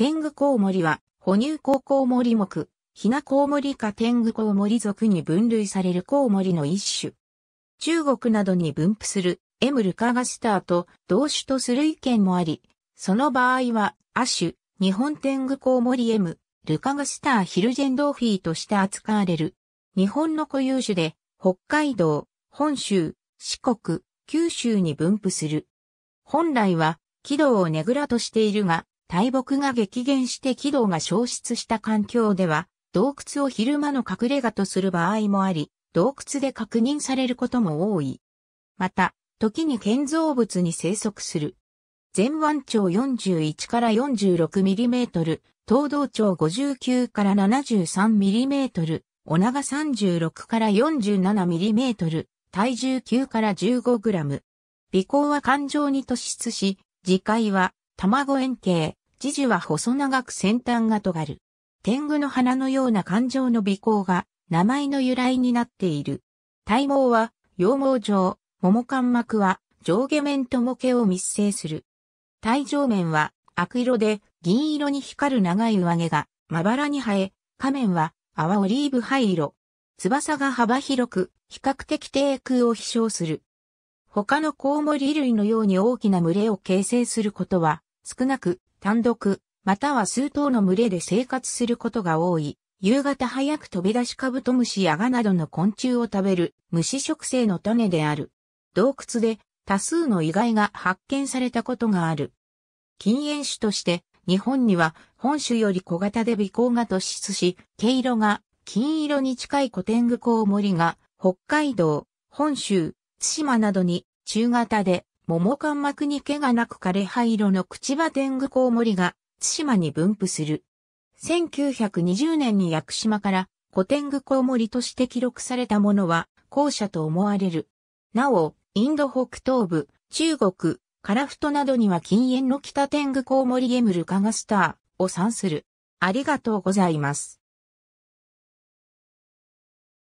天狗コウモリは、哺乳ウコウモリ目、ヒナコウモリか天狗コウモリ属に分類されるコウモリの一種。中国などに分布するエムルカガスターと同種とする意見もあり、その場合は、亜種、日本天狗コウモリエム、ルカガスターヒルジェンドーフィーとして扱われる。日本の固有種で、北海道、本州、四国、九州に分布する。本来は、軌道をねぐらとしているが、大木が激減して軌道が消失した環境では、洞窟を昼間の隠れ家とする場合もあり、洞窟で確認されることも多い。また、時に建造物に生息する。全腕長41から4 6トル、東道長59から7 3トル、お長36から4 7トル、体重9から1 5ム。尾行は環状に突出し、次回は卵円形、時樹は細長く先端が尖る。天狗の花のような感情の尾行が名前の由来になっている。体毛は羊毛状、桃間膜は上下面と模型を密生する。体上面は赤色で銀色に光る長い上毛がまばらに生え、下面は淡オリーブ灰色。翼が幅広く、比較的低空を飛翔する。他のコウモリ類のように大きな群れを形成することは少なく、単独、または数頭の群れで生活することが多い。夕方早く飛び出しカブトムシやガなどの昆虫を食べる虫食性の種である。洞窟で多数の遺骸が発見されたことがある。禁煙種として日本には本種より小型で微光が突出し、毛色が金色に近い古典具コウモリが北海道、本州、津島などに中型で桃間膜に毛がなく枯葉色の口葉天狗コウモリが、対馬に分布する。1920年に屋久島から古天狗コウモリとして記録されたものは、後者と思われる。なお、インド北東部、中国、カラフトなどには禁煙の北天狗コウモリゲムルカガスターを産する。ありがとうございます。